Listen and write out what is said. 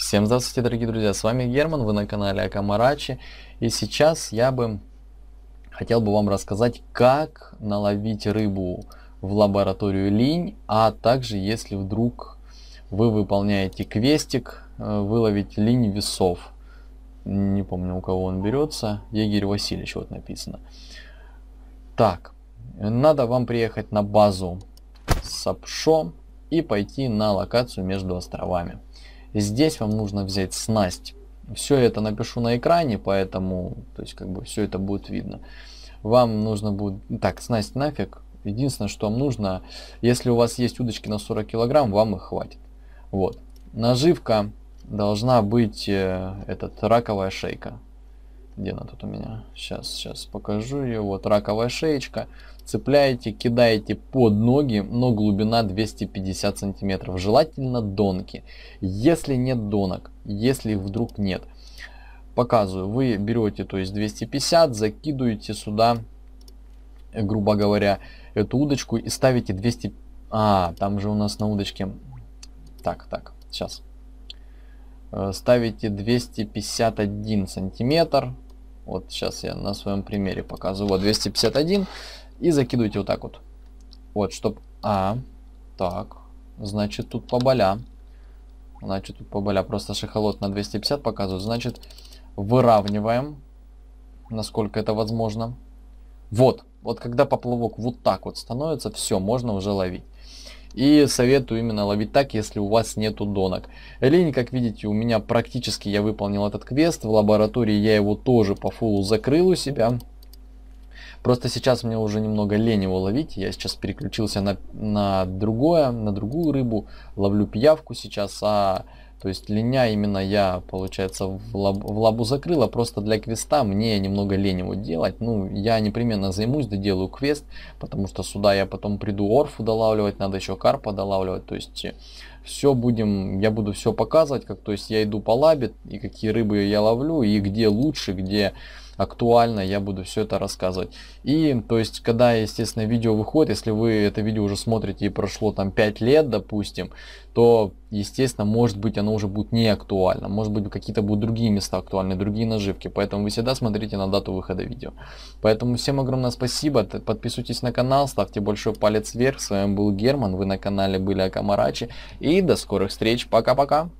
Всем здравствуйте, дорогие друзья, с вами Герман, вы на канале Акамарачи, и сейчас я бы хотел бы вам рассказать, как наловить рыбу в лабораторию линь, а также, если вдруг вы выполняете квестик, э, выловить линь весов. Не помню, у кого он берется, Егерь Васильевич, вот написано. Так, надо вам приехать на базу Сапшо и пойти на локацию между островами. Здесь вам нужно взять снасть. Все это напишу на экране, поэтому то есть, как бы, все это будет видно. Вам нужно будет... Так, снасть нафиг. Единственное, что вам нужно, если у вас есть удочки на 40 килограмм, вам их хватит. Вот. Наживка должна быть э, этот, раковая шейка где она тут у меня? Сейчас, сейчас покажу ее. Вот раковая шеечка. Цепляете, кидаете под ноги, но глубина 250 сантиметров. Желательно донки. Если нет донок, если вдруг нет. Показываю. Вы берете, то есть 250, закидываете сюда, грубо говоря, эту удочку и ставите 200... А, там же у нас на удочке... Так, так, сейчас э, ставите 251 сантиметр вот сейчас я на своем примере показываю. Вот 251 и закидывайте вот так вот. Вот, чтоб... А, так, значит тут по болям. Значит, тут по боля. Просто шахолот на 250 показывает, Значит, выравниваем, насколько это возможно. Вот. Вот когда поплавок вот так вот становится, все, можно уже ловить. И советую именно ловить так, если у вас нету донок. Лень, как видите, у меня практически я выполнил этот квест. В лаборатории я его тоже по фулу закрыл у себя. Просто сейчас мне уже немного лень его ловить. Я сейчас переключился на, на другое, на другую рыбу. Ловлю пиявку сейчас, а то есть линя именно я, получается, в, лаб, в лабу закрыла, просто для квеста мне немного лень его делать. Ну, я непременно займусь, доделаю квест, потому что сюда я потом приду орфу долавливать, надо еще карпа долавливать, то есть э, все будем, я буду все показывать, как, то есть я иду по лабе, и какие рыбы я ловлю, и где лучше, где актуально, я буду все это рассказывать. И, то есть, когда, естественно, видео выходит, если вы это видео уже смотрите и прошло там 5 лет, допустим, то, естественно, может быть, оно уже будет не актуально. Может быть, какие-то будут другие места актуальны, другие наживки. Поэтому вы всегда смотрите на дату выхода видео. Поэтому всем огромное спасибо. Подписывайтесь на канал, ставьте большой палец вверх. С вами был Герман, вы на канале были Акамарачи. И до скорых встреч. Пока-пока.